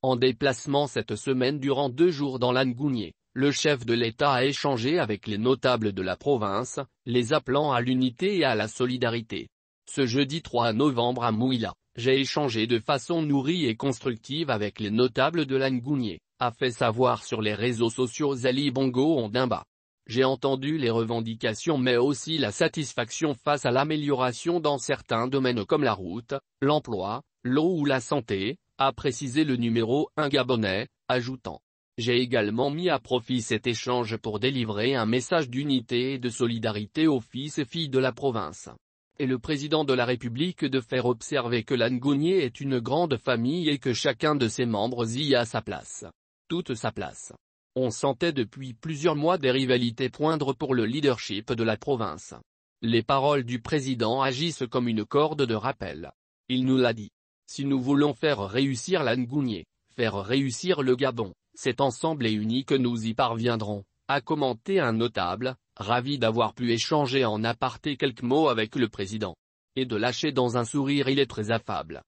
En déplacement cette semaine durant deux jours dans l'Angounier, le chef de l'État a échangé avec les notables de la province, les appelant à l'unité et à la solidarité. Ce jeudi 3 novembre à Mouila, j'ai échangé de façon nourrie et constructive avec les notables de l'Angounier, a fait savoir sur les réseaux sociaux Ali Bongo Ondimba. J'ai entendu les revendications mais aussi la satisfaction face à l'amélioration dans certains domaines comme la route, l'emploi, l'eau ou la santé, a précisé le numéro 1 gabonais, ajoutant j'ai également mis à profit cet échange pour délivrer un message d'unité et de solidarité aux fils et filles de la province. Et le président de la République de faire observer que l'Angonier est une grande famille et que chacun de ses membres y a sa place. Toute sa place. On sentait depuis plusieurs mois des rivalités poindre pour le leadership de la province. Les paroles du président agissent comme une corde de rappel. Il nous l'a dit. Si nous voulons faire réussir l'Angounier, faire réussir le Gabon, c'est ensemble et uni que nous y parviendrons, a commenté un notable, ravi d'avoir pu échanger en aparté quelques mots avec le président. Et de lâcher dans un sourire il est très affable.